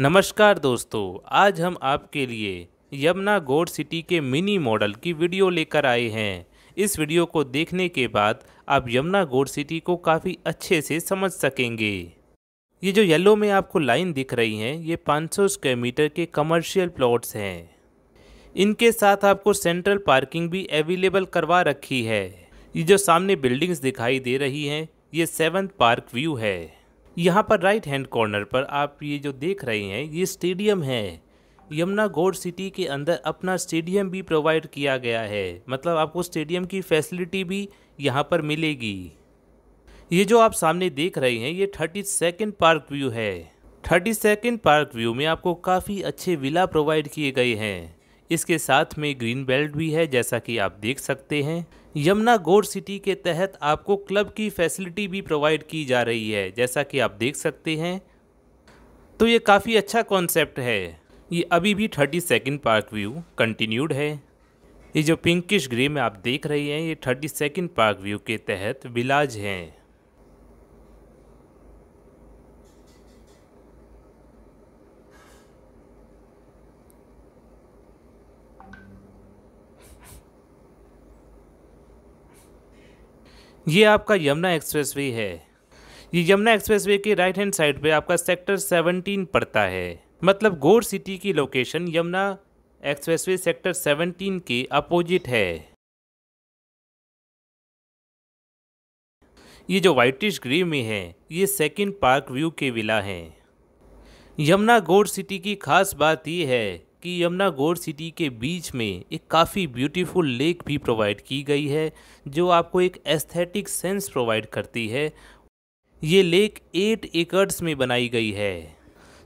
नमस्कार दोस्तों आज हम आपके लिए यमुना गोड सिटी के मिनी मॉडल की वीडियो लेकर आए हैं इस वीडियो को देखने के बाद आप यमुना गोड सिटी को काफ़ी अच्छे से समझ सकेंगे ये जो येलो में आपको लाइन दिख रही हैं ये 500 स्क्वायर मीटर के कमर्शियल प्लॉट्स हैं इनके साथ आपको सेंट्रल पार्किंग भी अवेलेबल करवा रखी है ये जो सामने बिल्डिंग्स दिखाई दे रही हैं ये सेवन पार्क व्यू है यहाँ पर राइट हैंड कॉर्नर पर आप ये जो देख रहे हैं ये स्टेडियम है यमुना गोड सिटी के अंदर अपना स्टेडियम भी प्रोवाइड किया गया है मतलब आपको स्टेडियम की फैसिलिटी भी यहाँ पर मिलेगी ये जो आप सामने देख रहे हैं ये थर्टी सेकेंड पार्क व्यू है थर्टी सेकेंड पार्क व्यू में आपको काफ़ी अच्छे विला प्रोवाइड किए गए हैं इसके साथ में ग्रीन बेल्ट भी है जैसा कि आप देख सकते हैं यमुना गोड सिटी के तहत आपको क्लब की फैसिलिटी भी प्रोवाइड की जा रही है जैसा कि आप देख सकते हैं तो ये काफ़ी अच्छा कॉन्सेप्ट है ये अभी भी thirty second park view continued है ये जो पिंकिश ग्रे में आप देख रहे हैं ये थर्टी सेकेंड पार्क व्यू के तहत विलाज हैं ये आपका यमुना वे है ये यमुना वे के राइट हैंड साइड पे आपका सेक्टर सेवनटीन पड़ता है मतलब गोर सिटी की लोकेशन यमुना एक्सप्रेसवे सेक्टर 17 के अपोजिट है ये जो वाइटिश ग्रे में है ये सेकंड पार्क व्यू के विला हैं यमुना गोर सिटी की खास बात यह है कि यमुनागौर सिटी के बीच में एक काफ़ी ब्यूटीफुल लेक भी प्रोवाइड की गई है जो आपको एक एस्थेटिक सेंस प्रोवाइड करती है ये लेक एट एकर्स में बनाई गई है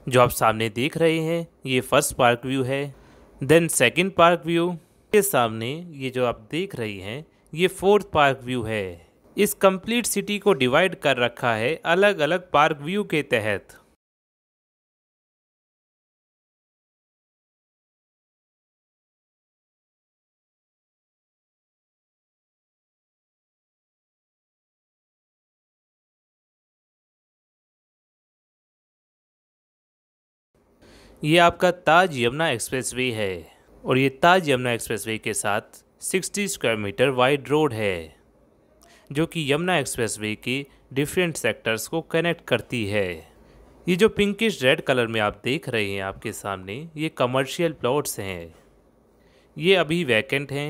जो आप सामने देख रहे हैं ये फर्स्ट पार्क व्यू है देन सेकंड पार्क व्यू के सामने ये जो आप देख रहे हैं ये फोर्थ पार्क व्यू है इस कंप्लीट सिटी को डिवाइड कर रखा है अलग अलग पार्क व्यू के तहत ये आपका ताज यमुना एक्सप्रेसवे है और ये ताज यमुना एक्सप्रेसवे के साथ 60 स्क्वायर मीटर वाइड रोड है जो कि यमुना एक्सप्रेसवे के डिफरेंट सेक्टर्स को कनेक्ट करती है ये जो पिंकिश रेड कलर में आप देख रहे हैं आपके सामने ये कमर्शियल प्लॉट्स हैं ये अभी वैकेंट हैं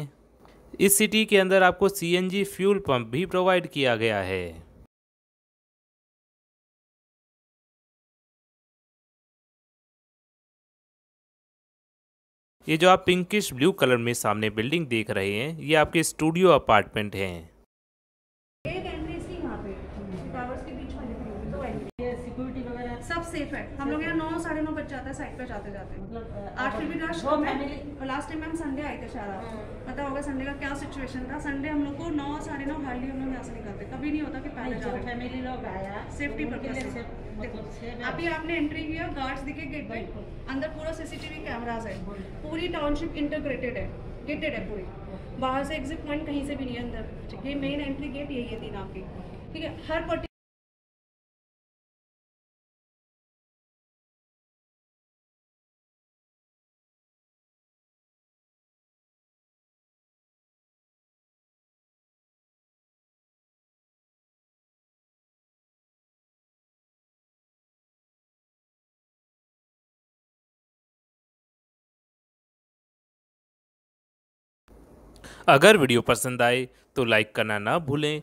इस सिटी के अंदर आपको सीएनजी फ्यूल पंप भी प्रोवाइड किया गया है ये जो आप पिंकिश ब्लू कलर में सामने बिल्डिंग देख रहे हैं ये आपके स्टूडियो अपार्टमेंट हैं तो सब सेफ है हम लोग यहाँ नौ साढ़े नौ बज जाता है साइड पे जाते जाते मतलब आज फिर भी लास्ट टाइम हम संडे आए थे शायद हाँ। पता होगा संडे का क्या सिचुएशन था संडे हम लोग को नौ साढ़े नौ हार्डली हम लोग यहाँ से निकलते कभी नहीं होता कि पहले जाओ फैमिली लोग आया सेफ्टी पर्पज मतलब अभी आपने एंट्री किया गार्ड्स दिखे गेट पे अंदर पूरा सीसीटीवी कैमराज है पूरी टाउनशिप इंटरग्रेटेड है गेटेड है पूरी बाहर से एग्जिट पॉइंट कहीं से भी नहीं अंदर ठीक है मेन एंट्री गेट यही है तीन आपकी ठीक है हर पर्टिकुलर अगर वीडियो पसंद आए तो लाइक करना ना भूलें